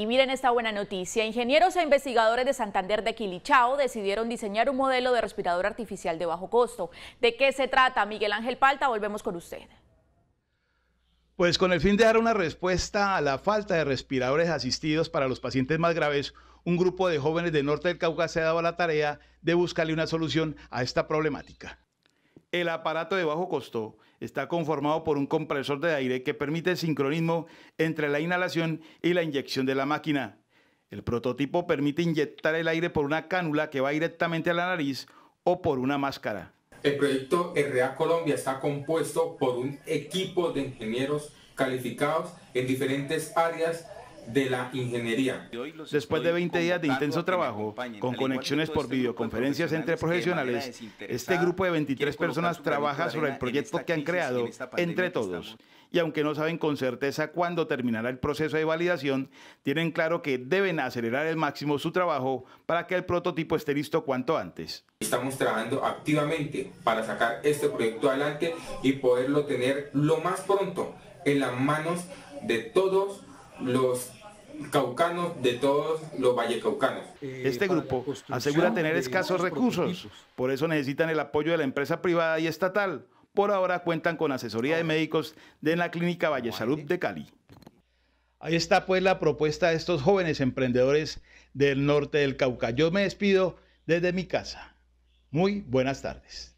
Y miren esta buena noticia. Ingenieros e investigadores de Santander de Quilichao decidieron diseñar un modelo de respirador artificial de bajo costo. ¿De qué se trata? Miguel Ángel Palta, volvemos con usted. Pues con el fin de dar una respuesta a la falta de respiradores asistidos para los pacientes más graves, un grupo de jóvenes del norte del Cauca se ha dado a la tarea de buscarle una solución a esta problemática. El aparato de bajo costo está conformado por un compresor de aire que permite sincronismo entre la inhalación y la inyección de la máquina. El prototipo permite inyectar el aire por una cánula que va directamente a la nariz o por una máscara. El proyecto RA Colombia está compuesto por un equipo de ingenieros calificados en diferentes áreas de la ingeniería. Después de 20 días de intenso trabajo, con conexiones por este videoconferencias entre profesionales, este grupo de 23 personas trabaja sobre el proyecto que han creado entre todos. Y aunque no saben con certeza cuándo terminará el proceso de validación, tienen claro que deben acelerar al máximo su trabajo para que el prototipo esté listo cuanto antes. Estamos trabajando activamente para sacar este proyecto adelante y poderlo tener lo más pronto en las manos de todos los caucanos de todos los vallecaucanos. Eh, este grupo asegura tener escasos recursos, por eso necesitan el apoyo de la empresa privada y estatal. Por ahora cuentan con asesoría de médicos de la Clínica Valle Salud de Cali. Ahí está pues la propuesta de estos jóvenes emprendedores del norte del Cauca. Yo me despido desde mi casa. Muy buenas tardes.